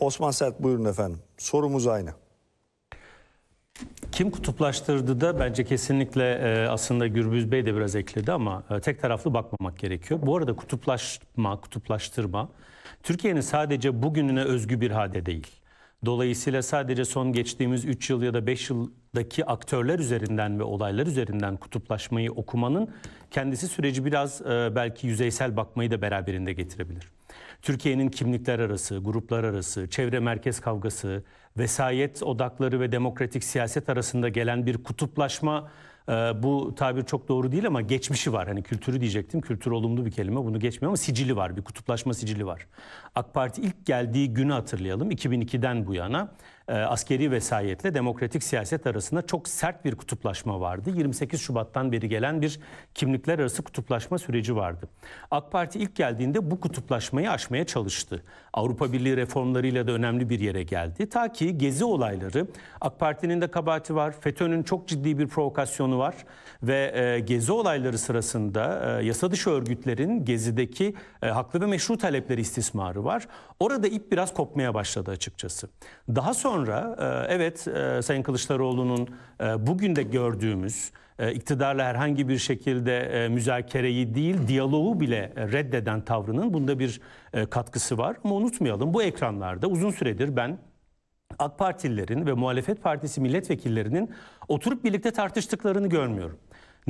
Osman Sert buyurun efendim. Sorumuz aynı. Kim kutuplaştırdı da bence kesinlikle e, aslında Gürbüz Bey de biraz ekledi ama e, tek taraflı bakmamak gerekiyor. Bu arada kutuplaşma, kutuplaştırma Türkiye'nin sadece bugününe özgü bir hade değil. Dolayısıyla sadece son geçtiğimiz 3 yıl ya da 5 yıldaki aktörler üzerinden ve olaylar üzerinden kutuplaşmayı okumanın kendisi süreci biraz e, belki yüzeysel bakmayı da beraberinde getirebilir. Türkiye'nin kimlikler arası, gruplar arası, çevre merkez kavgası, vesayet odakları ve demokratik siyaset arasında gelen bir kutuplaşma ee, bu tabir çok doğru değil ama geçmişi var. Hani kültürü diyecektim. Kültür olumlu bir kelime. Bunu geçmiyor ama sicili var. Bir kutuplaşma sicili var. AK Parti ilk geldiği günü hatırlayalım. 2002'den bu yana e, askeri vesayetle demokratik siyaset arasında çok sert bir kutuplaşma vardı. 28 Şubat'tan beri gelen bir kimlikler arası kutuplaşma süreci vardı. AK Parti ilk geldiğinde bu kutuplaşmayı aşmaya çalıştı. Avrupa Birliği reformlarıyla da önemli bir yere geldi. Ta ki gezi olayları AK Parti'nin de kabahati var. FETÖ'nün çok ciddi bir provokasyonu var ve e, gezi olayları sırasında e, yasa dışı örgütlerin gezideki e, haklı ve meşru talepleri istismarı var. Orada ip biraz kopmaya başladı açıkçası. Daha sonra e, evet e, Sayın Kılıçdaroğlu'nun e, bugün de gördüğümüz e, iktidarla herhangi bir şekilde e, müzakereyi değil diyaloğu bile reddeden tavrının bunda bir e, katkısı var. Ama unutmayalım bu ekranlarda uzun süredir ben AK Partililerin ve muhalefet partisi milletvekillerinin oturup birlikte tartıştıklarını görmüyorum.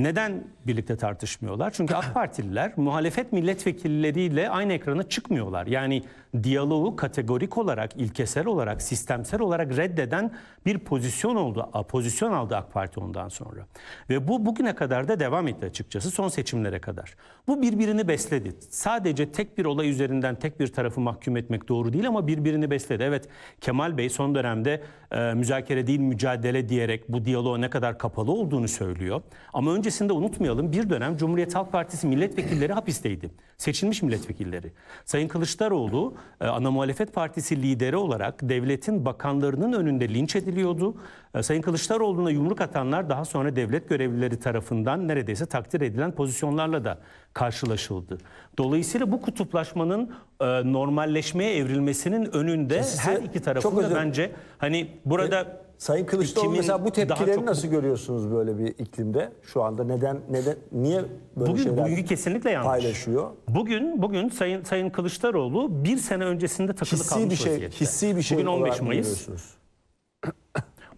Neden birlikte tartışmıyorlar? Çünkü AK Partililer muhalefet milletvekilleriyle aynı ekrana çıkmıyorlar. Yani diyaloğu kategorik olarak, ilkesel olarak, sistemsel olarak reddeden bir pozisyon oldu. Pozisyon aldı AK Parti ondan sonra. Ve bu bugüne kadar da devam etti açıkçası son seçimlere kadar. Bu birbirini besledi. Sadece tek bir olay üzerinden tek bir tarafı mahkum etmek doğru değil ama birbirini besledi. Evet Kemal Bey son dönemde e, müzakere değil mücadele diyerek bu diyaloğa ne kadar kapalı olduğunu söylüyor. Ama önce öncesinde unutmayalım bir dönem Cumhuriyet Halk Partisi milletvekilleri hapisteydi. Seçilmiş milletvekilleri. Sayın Kılıçdaroğlu e, ana muhalefet partisi lideri olarak devletin bakanlarının önünde linç ediliyordu. E, Sayın Kılıçdaroğlu'na yumruk atanlar daha sonra devlet görevlileri tarafından neredeyse takdir edilen pozisyonlarla da karşılaşıldı. Dolayısıyla bu kutuplaşmanın e, normalleşmeye evrilmesinin önünde Size her iki tarafın da bence hani burada Sayın Kılıçdaroğlu Kimin mesela bu tepkileri çok... nasıl görüyorsunuz böyle bir iklimde? Şu anda neden neden niye böyle bugün, şeyler bugün kesinlikle yanlış. paylaşıyor? Bugün bugün Sayın Sayın Kılıçdaroğlu bir sene öncesinde takılı hissi kalmış bir şey, vaziyette. Hissi bir şey. Bugün 15 Mayıs.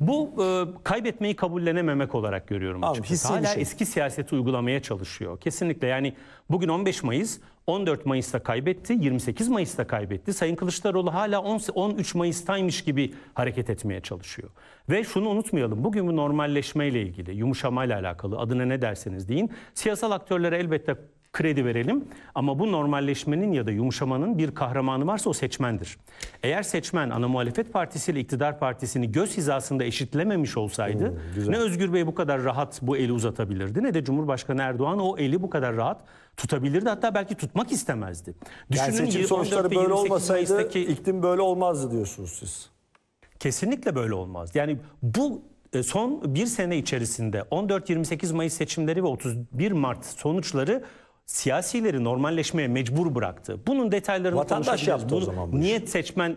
Bu e, kaybetmeyi kabullenememek olarak görüyorum açıkçası. Abi, Hala şey. eski siyaseti uygulamaya çalışıyor. Kesinlikle yani bugün 15 Mayıs 14 Mayıs'ta kaybetti, 28 Mayıs'ta kaybetti. Sayın Kılıçdaroğlu hala 10, 13 Mayıs'taymış gibi hareket etmeye çalışıyor. Ve şunu unutmayalım, bugün bu normalleşmeyle ilgili, yumuşamayla alakalı, adına ne derseniz deyin, siyasal aktörlere elbette kredi verelim. Ama bu normalleşmenin ya da yumuşamanın bir kahramanı varsa o seçmendir. Eğer seçmen ana muhalefet partisiyle iktidar partisini göz hizasında eşitlememiş olsaydı hmm, ne Özgür Bey bu kadar rahat bu eli uzatabilirdi ne de Cumhurbaşkanı Erdoğan o eli bu kadar rahat tutabilirdi. Hatta belki tutmak istemezdi. Düşünün yani seçim sonuçları böyle olmasaydı Mayıs'taki... iklim böyle olmazdı diyorsunuz siz. Kesinlikle böyle olmaz. Yani bu e, son bir sene içerisinde 14-28 Mayıs seçimleri ve 31 Mart sonuçları siyasileri normalleşmeye mecbur bıraktı. Bunun detaylarını Vatandaş yaptı Bunu, o zaman bu Niyet seçmen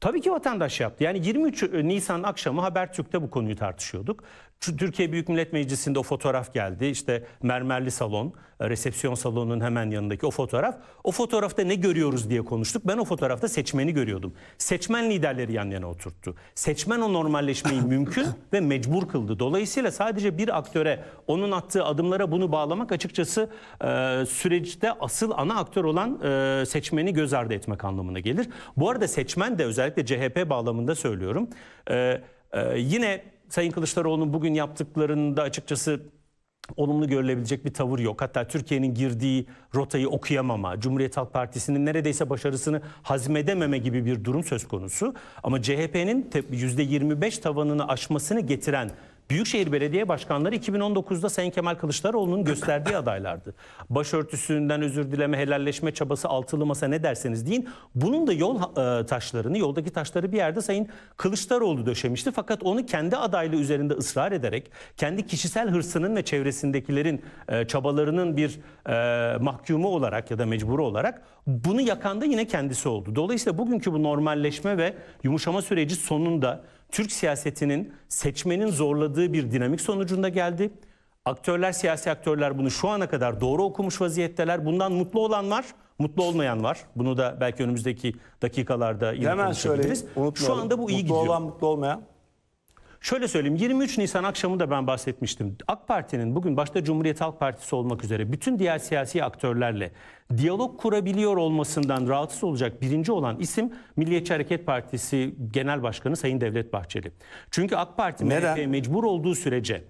Tabii ki vatandaş yaptı. Yani 23 e, Nisan akşamı Habertürk'te bu konuyu tartışıyorduk. Türkiye Büyük Millet Meclisi'nde o fotoğraf geldi. İşte mermerli salon, e, resepsiyon salonunun hemen yanındaki o fotoğraf. O fotoğrafta ne görüyoruz diye konuştuk. Ben o fotoğrafta seçmeni görüyordum. Seçmen liderleri yan yana oturttu. Seçmen o normalleşmeyi mümkün ve mecbur kıldı. Dolayısıyla sadece bir aktöre, onun attığı adımlara bunu bağlamak açıkçası e, süreçte asıl ana aktör olan e, seçmeni göz ardı etmek anlamına gelir. Bu arada seçmen de özellikle CHP bağlamında söylüyorum. E, e, yine Sayın Kılıçdaroğlu'nun bugün yaptıklarında açıkçası olumlu görülebilecek bir tavır yok. Hatta Türkiye'nin girdiği rotayı okuyamama, Cumhuriyet Halk Partisi'nin neredeyse başarısını hazmedememe gibi bir durum söz konusu. Ama CHP'nin %25 tavanını aşmasını getiren Büyükşehir Belediye Başkanları 2019'da Sayın Kemal Kılıçdaroğlu'nun gösterdiği adaylardı. Başörtüsünden özür dileme, helalleşme çabası, altılı masa ne derseniz deyin. Bunun da yol e, taşlarını, yoldaki taşları bir yerde Sayın Kılıçdaroğlu döşemişti. Fakat onu kendi adaylığı üzerinde ısrar ederek, kendi kişisel hırsının ve çevresindekilerin e, çabalarının bir e, mahkumu olarak ya da mecburu olarak bunu yakan da yine kendisi oldu. Dolayısıyla bugünkü bu normalleşme ve yumuşama süreci sonunda Türk siyasetinin seçmenin zorladığı bir dinamik sonucunda geldi. Aktörler, siyasi aktörler bunu şu ana kadar doğru okumuş vaziyetteler. Bundan mutlu olan var, mutlu olmayan var. Bunu da belki önümüzdeki dakikalarda yine Hemen konuşabiliriz. Şu anda bu iyi mutlu gidiyor. Mutlu olan, mutlu olmayan. Şöyle söyleyeyim 23 Nisan akşamı da ben bahsetmiştim. AK Parti'nin bugün başta Cumhuriyet Halk Partisi olmak üzere bütün diğer siyasi aktörlerle diyalog kurabiliyor olmasından rahatsız olacak birinci olan isim Milliyetçi Hareket Partisi Genel Başkanı Sayın Devlet Bahçeli. Çünkü AK Parti mecbur olduğu sürece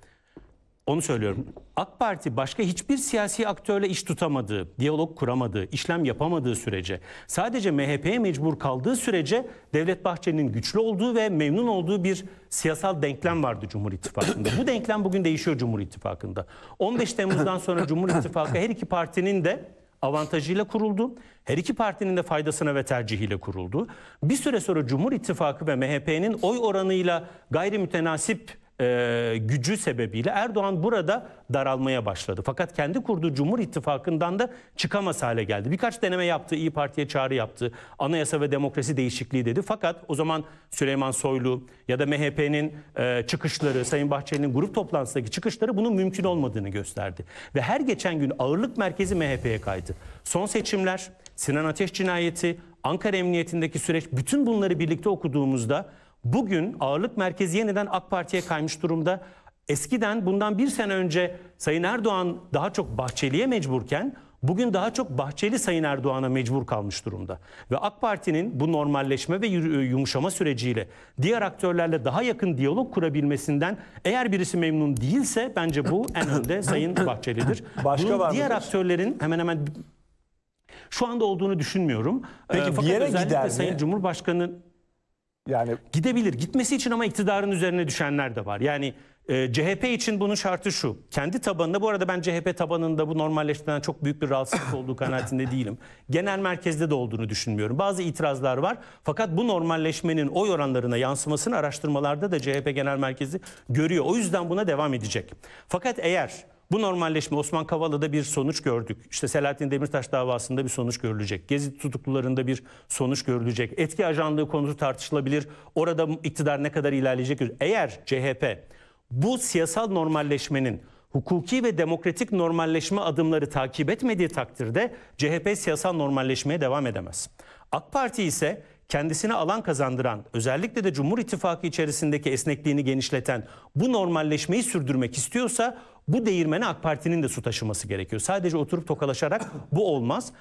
onu söylüyorum. AK Parti başka hiçbir siyasi aktörle iş tutamadığı, diyalog kuramadığı, işlem yapamadığı sürece, sadece MHP'ye mecbur kaldığı sürece Devlet Bahçeli'nin güçlü olduğu ve memnun olduğu bir siyasal denklem vardı Cumhur İttifakı'nda. Bu denklem bugün değişiyor Cumhur İttifakı'nda. 15 Temmuz'dan sonra Cumhur İttifakı her iki partinin de avantajıyla kuruldu. Her iki partinin de faydasına ve tercihiyle kuruldu. Bir süre sonra Cumhur İttifakı ve MHP'nin oy oranıyla gayrimütenasip e, gücü sebebiyle Erdoğan burada daralmaya başladı. Fakat kendi kurduğu Cumhur İttifakı'ndan da çıkamaz hale geldi. Birkaç deneme yaptı, İyi Parti'ye çağrı yaptı. Anayasa ve demokrasi değişikliği dedi. Fakat o zaman Süleyman Soylu ya da MHP'nin e, çıkışları, Sayın Bahçeli'nin grup toplantısındaki çıkışları bunun mümkün olmadığını gösterdi. Ve her geçen gün ağırlık merkezi MHP'ye kaydı. Son seçimler, Sinan Ateş cinayeti, Ankara Emniyetindeki süreç bütün bunları birlikte okuduğumuzda Bugün ağırlık merkezi yeniden AK Parti'ye kaymış durumda. Eskiden bundan bir sene önce Sayın Erdoğan daha çok Bahçeli'ye mecburken bugün daha çok Bahçeli Sayın Erdoğan'a mecbur kalmış durumda. Ve AK Parti'nin bu normalleşme ve e, yumuşama süreciyle diğer aktörlerle daha yakın diyalog kurabilmesinden eğer birisi memnun değilse bence bu en önde Sayın Bahçeli'dir. Başka Bunun var diğer aktörlerin hemen hemen şu anda olduğunu düşünmüyorum. Peki ee, bir yere gider mi? Sayın Cumhurbaşkanı yani gidebilir. Gitmesi için ama iktidarın üzerine düşenler de var. Yani e, CHP için bunun şartı şu. Kendi tabanında bu arada ben CHP tabanında bu normalleştirmeden çok büyük bir rahatsızlık olduğu kanaatinde değilim. Genel merkezde de olduğunu düşünmüyorum. Bazı itirazlar var. Fakat bu normalleşmenin oy oranlarına yansımasını araştırmalarda da CHP genel merkezi görüyor. O yüzden buna devam edecek. Fakat eğer bu normalleşme Osman Kavala'da bir sonuç gördük. İşte Selahattin Demirtaş davasında bir sonuç görülecek. Gezi tutuklularında bir sonuç görülecek. Etki ajanlığı konusu tartışılabilir. Orada iktidar ne kadar ilerleyecek? Eğer CHP bu siyasal normalleşmenin hukuki ve demokratik normalleşme adımları takip etmediği takdirde CHP siyasal normalleşmeye devam edemez. AK Parti ise kendisine alan kazandıran, özellikle de Cumhur İttifakı içerisindeki esnekliğini genişleten bu normalleşmeyi sürdürmek istiyorsa bu değirmene AK Parti'nin de su taşıması gerekiyor. Sadece oturup tokalaşarak bu olmaz.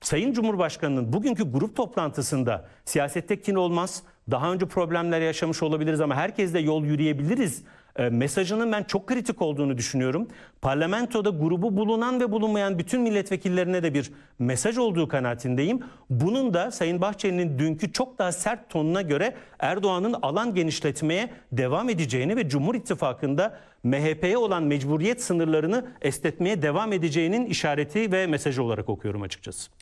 Sayın Cumhurbaşkanı'nın bugünkü grup toplantısında siyasette kin olmaz. Daha önce problemler yaşamış olabiliriz ama herkesle yol yürüyebiliriz ee, mesajının ben çok kritik olduğunu düşünüyorum. Parlamentoda grubu bulunan ve bulunmayan bütün milletvekillerine de bir mesaj olduğu kanaatindeyim. Bunun da Sayın Bahçeli'nin dünkü çok daha sert tonuna göre Erdoğan'ın alan genişletmeye devam edeceğini ve Cumhur İttifakı'nda MHP'ye olan mecburiyet sınırlarını esnetmeye devam edeceğinin işareti ve mesajı olarak okuyorum açıkçası.